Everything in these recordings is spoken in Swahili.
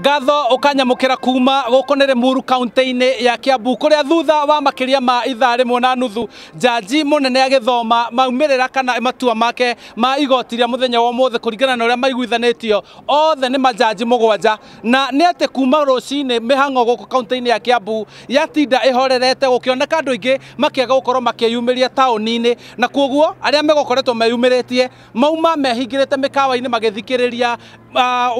ngatho ukanyamukira kuma gukonere nä rä muru kauntä-inä ya kä ambu kå rä a thutha wa makä ria ma itharimo na nuthu jaji må nene agä thoma maumä rä ra kana matua make ma igoti rä a må thenya wa kå na å rä a tio othe ni majaji må na ni atä kuma rå cinä mä hang'o gå ya kä yatinda ä horerete gå kä oneka andå aingä makäaga gå korwo ria na kuoguo aria a megåkoretwo mauma mehingä rä te mä thikä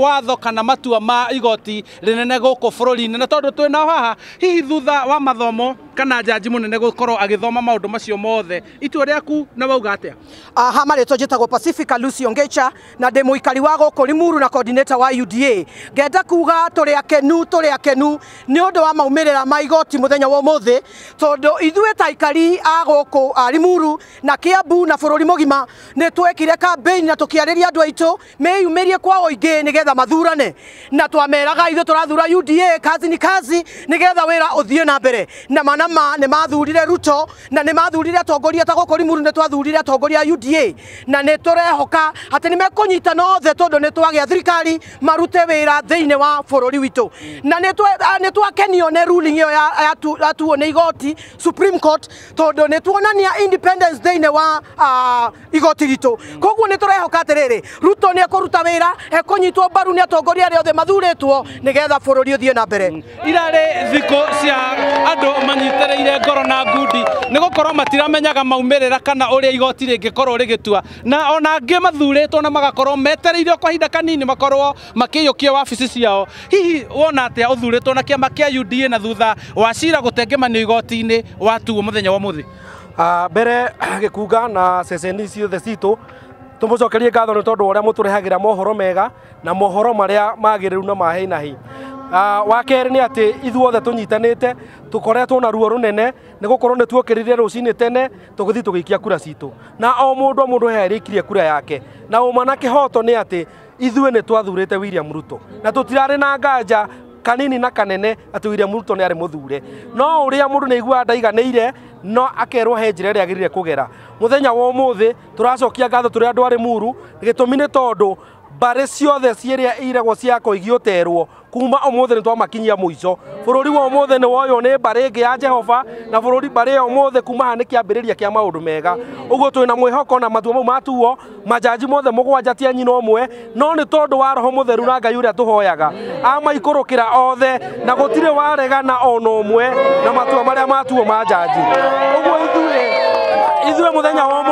watho kana matua ma igoti rinene guku bururi-ini na tondu twinao haha hihi thutha wa mathomo kana njanji munene gukorwo agithoma maundu macio mothe itua aku na wauga atia aha maretwo njitagwo Pacifica Lucio Ngecha na ndi muikari wa guku Limuru na coordinator wa UDA ngenda kuga turi akenu turi akenu ni undu wa maumirira ma igoti muthenya wa umuthi tondu ithuĩ ta aikari a guku a Limuru na Kiambu na bururi mugima ni twekire campaign na tukiarĩria andũ aitũ meyumĩrie kwa ũingĩ getha mathurane na twameraga ithuĩ tũrathura UDA kazi ni kazi nĩgetha wĩra ũthiĩ na mbere na mana na ma nä mathurire ruto na ne mathurire atongoria ta gå kå rimuru nä twathurire atongoria UDA na ne tå ati ni nä no the tondo ne twage twagä thirikari marute wira ra wa inä wa na ne twa ne twa nä ne nä ruling ä yo atu nä igoti Supreme Court tondå nä tuonania independence thä inä wa uh, igoti ritå koguo ne tå tiriri ruto ne ekå wira wä ra ekå nyitwo mbaru atongoria arä othe mathurä ni getha bå uthie na mbere irare thikå cia andå manyi metereire ngoro na ngundi nä gå korwo matiramenyaga maumä ra kana å rä a igoti rä ngä korwo rä gä tua na ona ngä mathurä na magakorwo metereire kwa kwahinda kanini makorwo makä yå kia wabici ciao hihi wona atä a å thurä na kä ama kä a uda na thutha wacira gå tengemanio igoti-inä watuo må thenya wa må thä ah, mbere gä kunga na ceceni ciothe citå tå må cokerie ngatho nä tondå å rä a må tå rehagä ra mohoro mega na mohoro marä a magä rä ru na mahä na hä wa keri nä atä ithuothe tå nyitanä te tå koretwo na ruo runene ni nä gå korwo nä tuokä rå cinä tene tå tugikia tå gä ikia kura citå na o må o mundu ndå hearä kura yake na å na kä hoto nä atä ithuä nä twathurä te william ruto na tå tirarä na nganja kanini na kanene ati william ruto ni ari må thure no å rä a må ndå ire no akerwo he njä ra ä rä muthenya rä gera må thenya wa må thä tå racokia ngatho turi andu ari arä muru gä tå mi nä tondå mbarä ciothe ciä iragwo cia kå terwo kuma umuthi nitwamakinyia muico bururi wa umuthi ni woywo ni mbari ingi ya jehova na bururi mbari ya umuthi kuma haha ni kiambiriria kia maundu mega uguo twi na mwihoko na matua mau matuo majaji mothe mugwanja ti anyina umwe no ni tondu wa roho mutheru na ngai uria tuhoyaga amaikurukira othe na gutire waregana ona umwe na matua maria matuo ma jaji uguo ithuĩ ithuĩ muthenya wa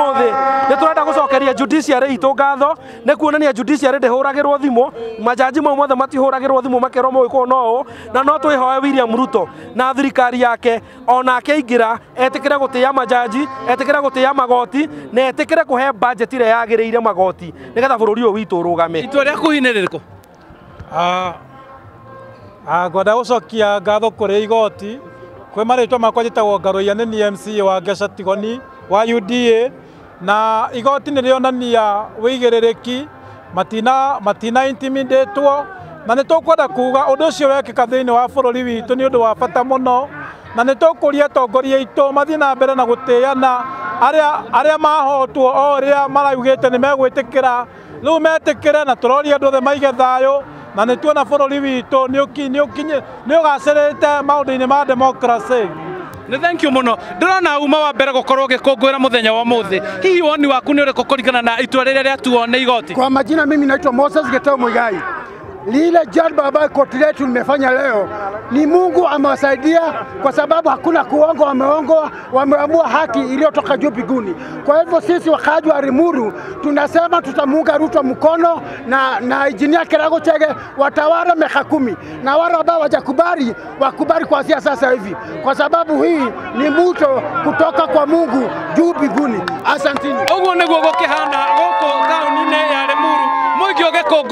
turenda gucokeria judiciary itu ngatho ni kuonania judiciary ndihuragirwo thimu majaji mau mothe matihuragirwo thimu makirwo mwikwo no ũ na no twihoe William Ruto na thirikari yake onake aingira etikire gutia majaji etikire gutia magoti na etikire kuhe budget ile yagiriire magoti nigetha bururi uyu witu rugame itu ria kuhiniriko ah, ah, ngwenda gucokia ngatho kuri igoti kwä marä twa makwa njä tagwo ngarå ianä nä mc wa ngeca tigoni wa uda na igoti nä rä onania wä igä rä rä ki matina matina intimidate two na nä tå tåkwenda kuga å ndå å cio wekä ka thä inä wa bå rå ri witå nä å ndå wa bata må no na nä tå kå ria tongoria itå mathiä na mbere na gå tä ana arä a mahotwo o rä a maraugä te nä megwä tä kä ra rä u metä kä re na tå roria andå othe maige thayå na nä tuona bå rå ri witå nä å gacä rä te maå ndå-inä ma demokracä nä thank må no ndä rona uma wa mbere gåkorwo å gä kå ngå ra må thenya wa må thä hihi woni waku nä å rä kå kå ringana na itua rä rä a rä igoti kwa majina mimi naitwa moses geteo mwigai lile jambo ambayo koti letu limefanya leo ni Mungu amewasaidia, kwa sababu hakuna kuongo, wameongoa, wameamua haki iliyotoka juu biguni. Kwa hivyo sisi wakaaji wa Rimuru tunasema tutamuunga Ruto mkono na, na Injinia Kerago Chege watawala miaka kumi, na wale ambao wajakubali wakubali kuanzia sasa hivi, kwa sababu hii ni mwito kutoka kwa Mungu juu biguni. Asanteni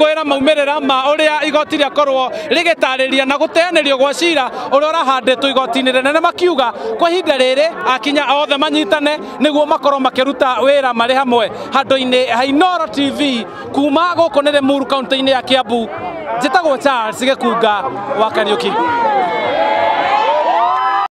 gũkũĩra maumĩrĩra ma ũrĩa igoti korwo rĩgĩtarĩria na gũteanĩrio gwa cira ũrĩa ũrahandĩtwo igoti-inĩ rĩnene makiuga kwa ihinda riri akinya othe manyitane niguo makorwo makĩruta wĩra mari hamwe handũ-inĩ ha TV kuma gũkũ nĩ muru kaunti-inĩ ya Kiambu njĩtagwo Charles Gĩkunga wa Kariũki